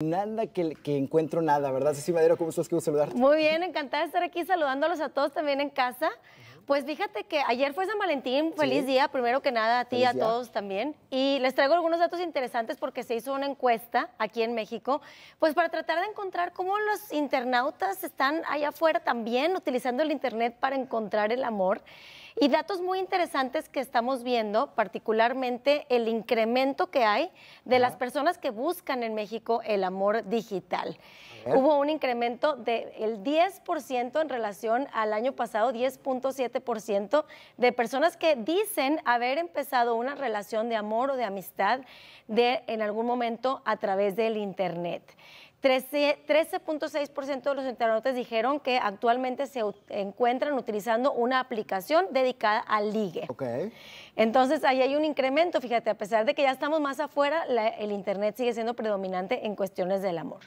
Nada que, encuentro nada, ¿verdad? Ceci Madero, ¿cómo estás? Quiero saludarte. Muy bien, encantada de estar aquí saludándolos a todos también en casa. Pues fíjate que ayer fue San Valentín, feliz día, primero que nada a ti, a todos también. Y les traigo algunos datos interesantes porque se hizo una encuesta aquí en México, pues para tratar de encontrar cómo los internautas están allá afuera también utilizando el Internet para encontrar el amor. Y datos muy interesantes que estamos viendo, particularmente el incremento que hay de las personas que buscan en México el amor digital. Hubo un incremento del 10% en relación al año pasado, 10.7% de personas que dicen haber empezado una relación de amor o de amistad de, en algún momento a través del Internet. 13.6% de los internautas dijeron que actualmente se encuentran utilizando una aplicación dedicada al ligue. Okay. Entonces, ahí hay un incremento, fíjate, a pesar de que ya estamos más afuera, el Internet sigue siendo predominante en cuestiones del amor.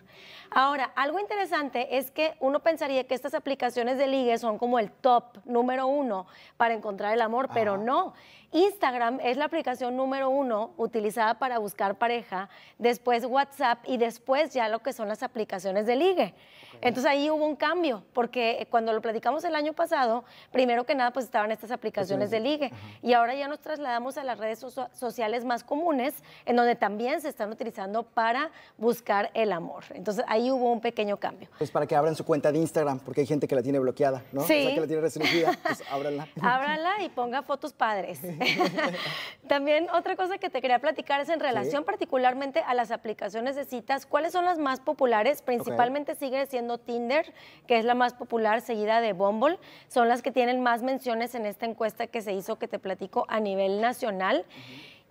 Ahora, algo interesante es que uno pensaría que estas aplicaciones de ligue son como el top número uno para encontrar el amor, pero no. Instagram es la aplicación número uno utilizada para buscar pareja, después WhatsApp y después ya lo que son son las aplicaciones de ligue. Entonces ahí hubo un cambio, porque eh, cuando lo platicamos el año pasado, primero que nada pues estaban estas aplicaciones de ligue y ahora ya nos trasladamos a las redes sociales más comunes, en donde también se están utilizando para buscar el amor. Entonces ahí hubo un pequeño cambio. Pues para que abran su cuenta de Instagram, porque hay gente que la tiene bloqueada, ¿no? Sí. O sea, que la tiene restringida, pues ábranla. ábranla y ponga fotos padres. también otra cosa que te quería platicar es en relación particularmente a las aplicaciones de citas, ¿cuáles son las más populares? populares, principalmente sigue siendo Tinder, que es la más popular, seguida de Bumble. Son las que tienen más menciones en esta encuesta que se hizo, que te platico, a nivel nacional.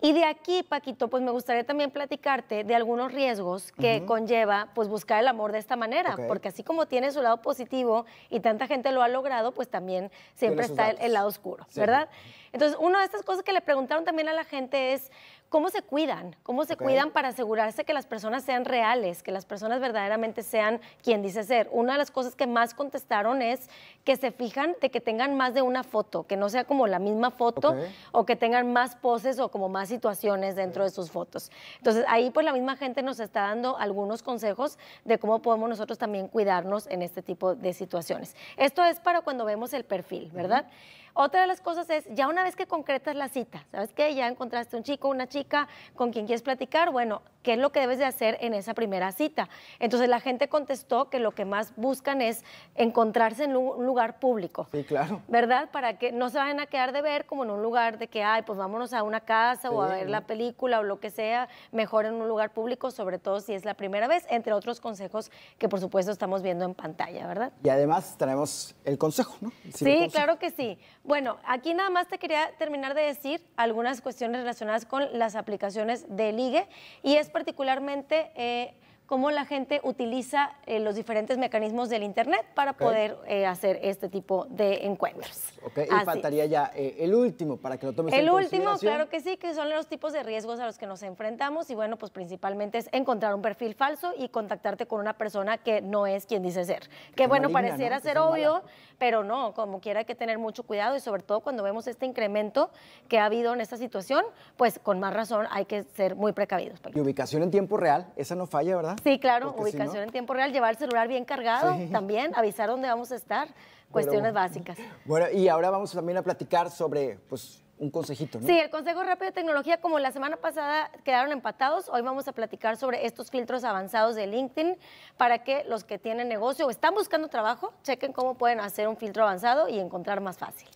Y de aquí, Paquito, pues me gustaría también platicarte de algunos riesgos que conlleva pues buscar el amor de esta manera, porque así como tiene su lado positivo y tanta gente lo ha logrado, pues también siempre está el, lado oscuro, ¿verdad? Entonces, una de estas cosas que le preguntaron también a la gente es, ¿Cómo se cuidan? ¿Cómo se cuidan para asegurarse que las personas sean reales, que las personas verdaderamente sean quien dice ser? Una de las cosas que más contestaron es que se fijan de que tengan más de una foto, que no sea como la misma foto o que tengan más poses o como más situaciones dentro de sus fotos. Entonces ahí pues la misma gente nos está dando algunos consejos de cómo podemos nosotros también cuidarnos en este tipo de situaciones. Esto es para cuando vemos el perfil, ¿verdad? Otra de las cosas es, ya una vez que concretas la cita, ¿sabes qué? Ya encontraste un chico, una chica con quien quieres platicar, bueno, ¿qué es lo que debes de hacer en esa primera cita? Entonces la gente contestó que lo que más buscan es encontrarse en un lugar público. Sí, claro. ¿Verdad? Para que no se vayan a quedar de ver como en un lugar de que, ay, pues vámonos a una casa o a ver la película o lo que sea, mejor en un lugar público, sobre todo si es la primera vez, entre otros consejos que por supuesto estamos viendo en pantalla, ¿verdad? Y además tenemos el consejo, ¿no? sí, claro que sí. Bueno, aquí nada más te quería terminar de decir algunas cuestiones relacionadas con las aplicaciones de ligue y es particularmente... Eh, cómo la gente utiliza eh, los diferentes mecanismos del Internet para poder eh, hacer este tipo de encuentros. Ok, y faltaría ya eh, el último para que lo tomes El último, claro que sí, que son los tipos de riesgos a los que nos enfrentamos y bueno, pues principalmente es encontrar un perfil falso y contactarte con una persona que no es quien dice ser. Que, bueno, pareciera ser obvio, pero no, como quiera hay que tener mucho cuidado y sobre todo cuando vemos este incremento que ha habido en esta situación, pues con más razón hay que ser muy precavidos. Y ubicación en tiempo real, esa no falla, ¿verdad? Sí, claro, ubicación en tiempo real, llevar el celular bien cargado también, avisar dónde vamos a estar, cuestiones básicas. Bueno, y ahora vamos también a platicar sobre, pues, un consejito, ¿no? Sí, el consejo rápido de tecnología, como la semana pasada quedaron empatados, hoy vamos a platicar sobre estos filtros avanzados de LinkedIn para que los que tienen negocio o están buscando trabajo, chequen cómo pueden hacer un filtro avanzado y encontrar más fácil.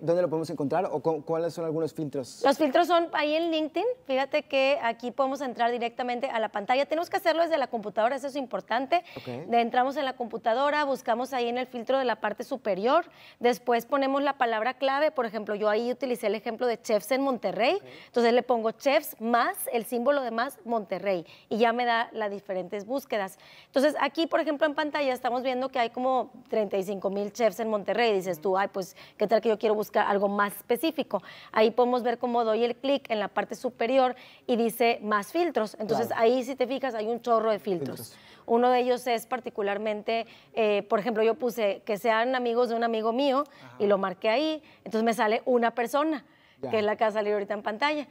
¿Dónde lo podemos encontrar o cuáles son algunos filtros? Los filtros son ahí en LinkedIn. Fíjate que aquí podemos entrar directamente a la pantalla. Tenemos que hacerlo desde la computadora, eso es importante. Entramos en la computadora, buscamos ahí en el filtro de la parte superior, después ponemos la palabra clave. Por ejemplo, yo ahí utilicé el ejemplo de chefs en Monterrey, entonces le pongo chefs más, el símbolo de más, Monterrey, y ya me da las diferentes búsquedas. Entonces aquí, por ejemplo, en pantalla estamos viendo que hay como 35 mil chefs en Monterrey. Dices tú, ay, pues, ¿qué tal que yo quiero quiero buscar algo más específico. Ahí podemos ver cómo doy el clic en la parte superior y dice más filtros. Entonces ahí si te fijas hay un chorro de filtros. Uno de ellos es particularmente, eh, por ejemplo, yo puse que sean amigos de un amigo mío y lo marqué ahí. Entonces me sale una persona, que es la que va ahorita en pantalla.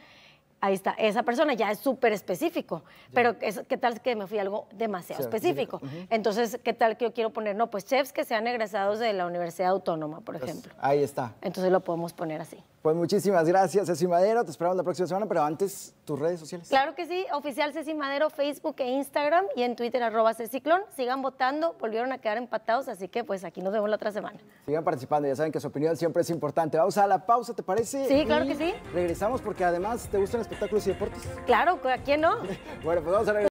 Ahí está, esa persona ya es súper específico, pero ¿qué tal que me fui algo demasiado específico? Entonces, ¿qué tal que yo quiero poner? No, pues chefs que sean egresados de la Universidad Autónoma, por pues, ejemplo. Ahí está. Entonces lo podemos poner así. Pues muchísimas gracias, Ceci Madero. Te esperamos la próxima semana, pero antes, tus redes sociales. Claro que sí, oficial Ceci Madero, Facebook e Instagram y en Twitter arroba Ciclón. Sigan votando, volvieron a quedar empatados, así que pues aquí nos vemos la otra semana. Sigan participando, ya saben que su opinión siempre es importante. Vamos a la pausa, ¿te parece? Sí, claro que sí. Regresamos porque además te gustan espectáculos y deportes. Claro, ¿a quién no? bueno, pues vamos a regresar.